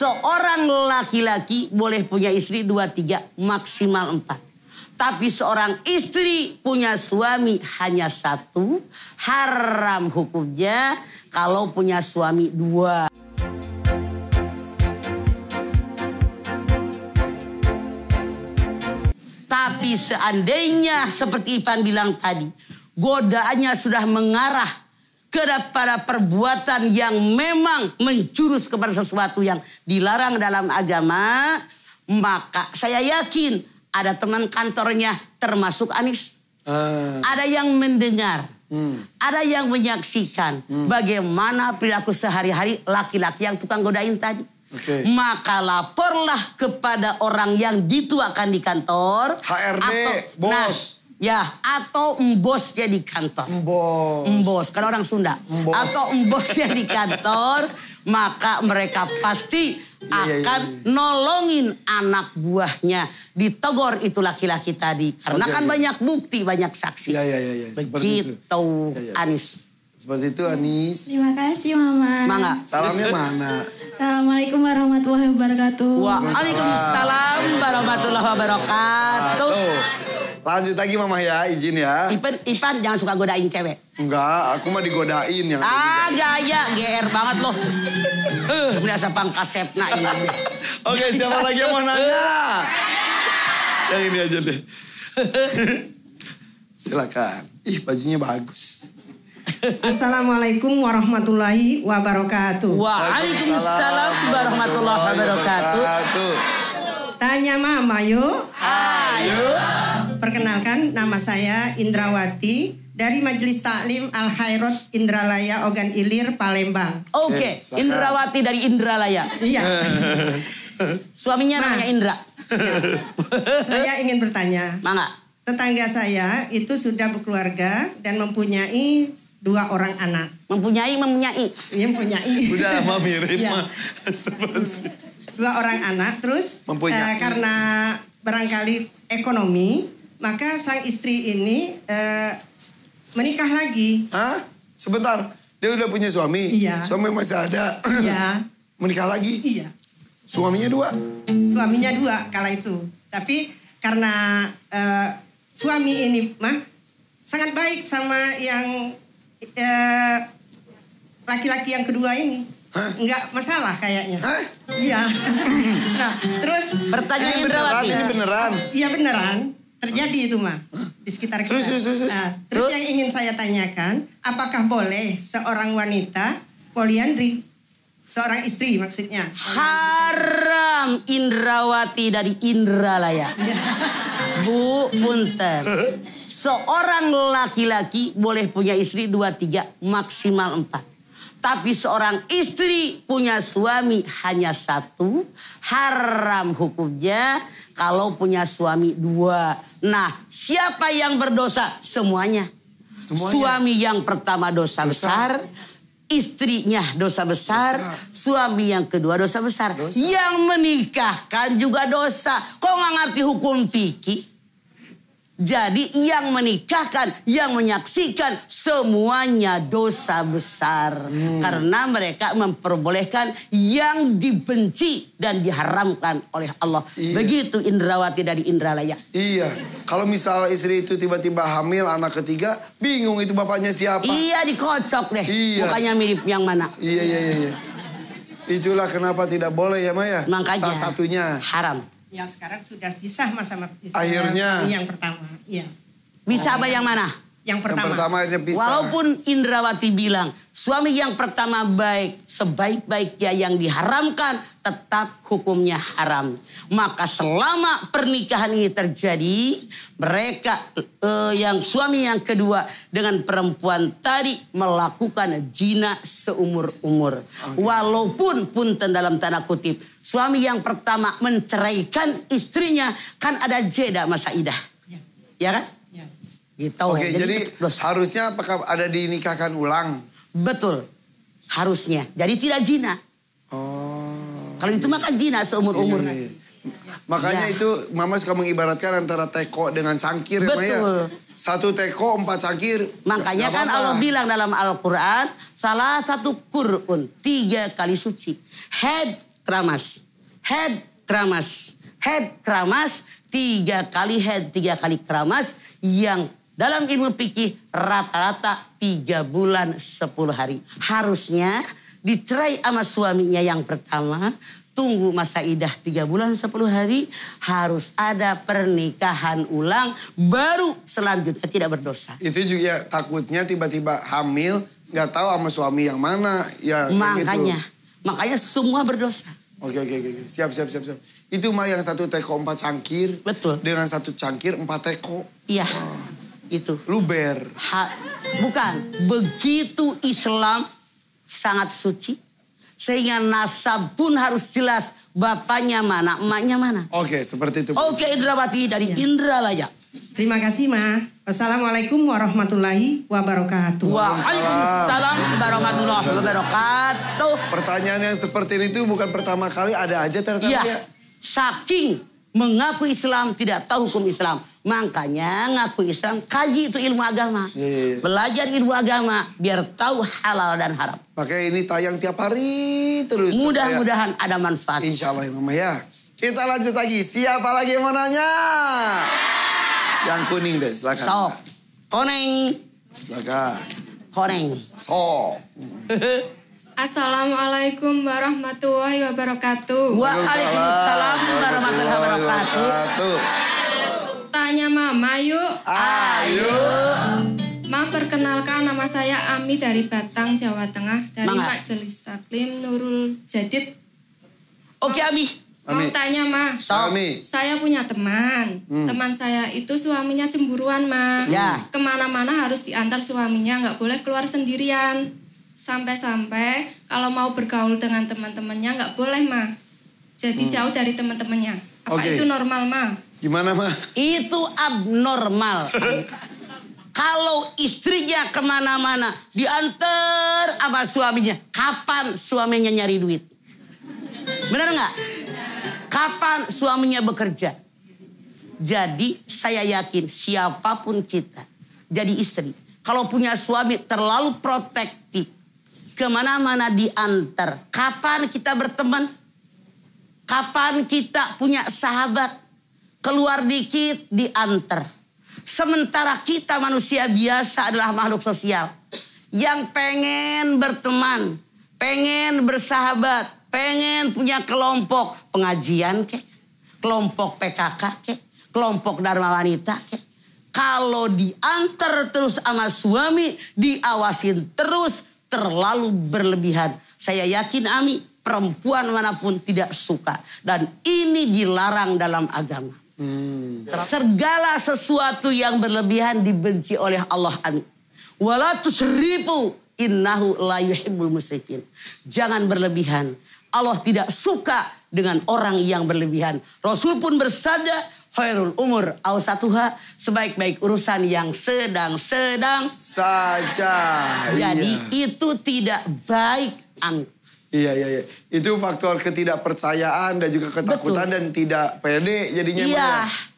Seorang laki-laki boleh punya istri dua, tiga, maksimal empat. Tapi seorang istri punya suami hanya satu, haram hukumnya kalau punya suami dua. Tapi seandainya seperti Ivan bilang tadi, godaannya sudah mengarah kepada perbuatan yang memang menjurus kepada sesuatu yang dilarang dalam agama, maka saya yakin ada teman kantornya termasuk Anies. Uh. Ah. Ada yang mendengar, hmm. ada yang menyaksikan hmm. bagaimana perilaku sehari-hari laki-laki yang tukang godain tadi. Okay. Maka laporlah kepada orang yang dituakan di kantor. HRD, atau, bos. Nah, Ya, atau embos ya di kantor. Embos. Embos, karena orang Sunda. Embos. Atau embos ya di kantor, maka mereka pasti iya, iya, akan iya, nolongin anak buahnya. Ditegor itu laki-laki tadi. Karena okay, kan banyak bukti, banyak saksi. Iya, iya, iya. Begitu, Anis. Seperti itu Anis. Terima kasih Mama. Mangga. Salamnya mana? Assalamualaikum warahmatullahi wabarakatuh. Waalaikumsalam warahmatullahi wabarakatuh. Lanjut lagi Mama ya, izin ya. Ipan, Ipan jangan suka godain cewek. Enggak, aku mah digodain yang. Ah, gaya, iya, GR banget loh. Eh, uh, berasa nak. ini. Oke, siapa lagi yang mau nanya? yang ini aja deh. Silakan. Ih, bajunya bagus. Assalamualaikum warahmatullahi wabarakatuh. Waalaikumsalam warahmatullahi wabarakatuh. Tanya mama yuk. Ayo. Perkenalkan nama saya Indrawati dari Majelis Taklim Al Khairat Indralaya Ogan Ilir Palembang. Oke, okay. Eh, Indrawati dari Indralaya. Iya. Suaminya Ma. namanya Indra. Ya. Saya ingin bertanya. Mangga. Tetangga saya itu sudah berkeluarga dan mempunyai dua orang anak. Mempunyai, mempunyai. Iya, mempunyai. Udah lama mirip ya. mah. dua orang anak, terus uh, karena barangkali ekonomi, maka sang istri ini uh, menikah lagi. Hah? Sebentar, dia udah punya suami? Iya. Suami masih ada? Iya. menikah lagi? Iya. Suaminya dua? Suaminya dua kala itu. Tapi karena uh, suami ini mah sangat baik sama yang Eh, laki-laki yang kedua ini. Hah? Enggak masalah kayaknya. Hah? Iya. nah, terus pertanyaan eh, ini beneran, ini ya? beneran. Iya beneran. Terjadi itu mah di sekitar kita. Terus, terus, terus. Nah, terus, terus yang ingin saya tanyakan, apakah boleh seorang wanita poliandri seorang istri maksudnya? Haram Indrawati dari Indra lah ya. Iya. Bu, punten. Seorang laki-laki boleh punya istri dua, tiga, maksimal empat. Tapi seorang istri punya suami hanya satu, haram hukumnya kalau punya suami dua. Nah, siapa yang berdosa? Semuanya. Semuanya. Suami yang pertama dosa besar, besar istrinya dosa besar, dosa. suami yang kedua dosa besar, dosa. yang menikahkan juga dosa. Kok nggak ngerti hukum pikir? Jadi yang menikahkan, yang menyaksikan semuanya dosa besar. Hmm. Karena mereka memperbolehkan yang dibenci dan diharamkan oleh Allah. Iya. Begitu Indrawati dari Indralaya. Iya. Kalau misalnya istri itu tiba-tiba hamil anak ketiga, bingung itu bapaknya siapa. Iya dikocok deh. Iya. bukannya mirip yang mana. Iya, iya, iya, iya. Itulah kenapa tidak boleh ya Maya. Makanya. Salah satunya. Haram yang sekarang sudah pisah sama pisah akhirnya yang pertama ya bisa apa yang mana yang pertama, yang pertama akhirnya bisa. walaupun Indrawati bilang suami yang pertama baik sebaik-baiknya yang diharamkan tetap hukumnya haram maka selama pernikahan ini terjadi mereka eh, yang suami yang kedua dengan perempuan tadi melakukan jina seumur umur okay. walaupun punten dalam tanda kutip Suami yang pertama menceraikan istrinya kan ada jeda masa idah. Ya, ya kan? Ya. Gitu. Oke, jadi, jadi harusnya apakah ada dinikahkan ulang? Betul. Harusnya. Jadi tidak jina. Oh. Kalau itu iya. makan jina seumur iya, umur. Iya, iya. Makanya ya. itu mama suka mengibaratkan antara teko dengan cangkir ya, Betul. ya Satu teko, empat cangkir. Makanya kan apa -apa. Allah bilang dalam Al-Quran, salah satu kurun, tiga kali suci. Head keramas. Head keramas. Head keramas, tiga kali head, tiga kali keramas yang dalam ilmu pikir rata-rata tiga bulan sepuluh hari. Harusnya dicerai sama suaminya yang pertama, tunggu masa idah tiga bulan sepuluh hari, harus ada pernikahan ulang, baru selanjutnya tidak berdosa. Itu juga ya, takutnya tiba-tiba hamil, Gak tahu sama suami yang mana. ya gitu. Makanya, gitu. makanya semua berdosa. Oke oke oke siap siap siap siap. Itu mah yang satu teko empat cangkir. Betul. Dengan satu cangkir empat teko. Iya. Oh. Itu. Luber. Ha, bukan. Begitu Islam sangat suci sehingga nasab pun harus jelas bapaknya mana, emaknya mana. Oke, okay, seperti itu. Oke, okay, Indrawati dari ya. Indralaya. Terima kasih, Ma. Assalamualaikum warahmatullahi wabarakatuh. Waalaikumsalam warahmatullahi wabarakatuh. Pertanyaan yang seperti ini tuh bukan pertama kali ada aja ternyata. Iya. Saking mengaku Islam tidak tahu hukum Islam. Makanya ngaku Islam kaji itu ilmu agama. Iya, iya, iya. Belajar ilmu agama biar tahu halal dan haram. Pakai ini tayang tiap hari terus. Mudah-mudahan ada manfaat. Insya Allah ya, Mama ya. Kita lanjut lagi. Siapa lagi yang mau nanya? Yang kuning deh, silakan. So. Koneng. Silakan. Koneng. So. Assalamualaikum warahmatullahi wabarakatuh. Waalaikumsalam warahmatullahi wabarakatuh. Tanya mama yuk. Ayo. Mam perkenalkan nama saya Ami dari Batang, Jawa Tengah. Dari Majelis Taklim Nurul Jadid. Oke Ami. Mau tanya, Ma. Suami. Saya punya teman. Hmm. Teman saya itu suaminya cemburuan, Ma. Ya. Kemana-mana harus diantar suaminya, nggak boleh keluar sendirian. Sampai-sampai kalau mau bergaul dengan teman-temannya nggak boleh, Ma. Jadi hmm. jauh dari teman-temannya. Apa okay. itu normal, Ma? Gimana, Ma? Itu abnormal. kalau istrinya kemana-mana diantar sama suaminya, kapan suaminya nyari duit? Benar nggak? kapan suaminya bekerja. Jadi saya yakin siapapun kita jadi istri. Kalau punya suami terlalu protektif. Kemana-mana diantar. Kapan kita berteman? Kapan kita punya sahabat? Keluar dikit diantar. Sementara kita manusia biasa adalah makhluk sosial. Yang pengen berteman. Pengen bersahabat Pengen punya kelompok pengajian ke, Kelompok PKK ke, Kelompok Dharma Wanita ke. Kalau diantar terus sama suami, diawasin terus, terlalu berlebihan. Saya yakin Ami, perempuan manapun tidak suka. Dan ini dilarang dalam agama. Hmm. Segala sesuatu yang berlebihan dibenci oleh Allah. Ami. Walatus ribu innahu la yuhibbul Jangan berlebihan. Allah tidak suka dengan orang yang berlebihan. Rasul pun bersabda, khairul umur awsatuha, sebaik-baik urusan yang sedang-sedang saja. Jadi iya. itu tidak baik. Amin. Iya iya iya. Itu faktor ketidakpercayaan dan juga ketakutan Betul. dan tidak pede jadinya. Ya. Iya. Malah.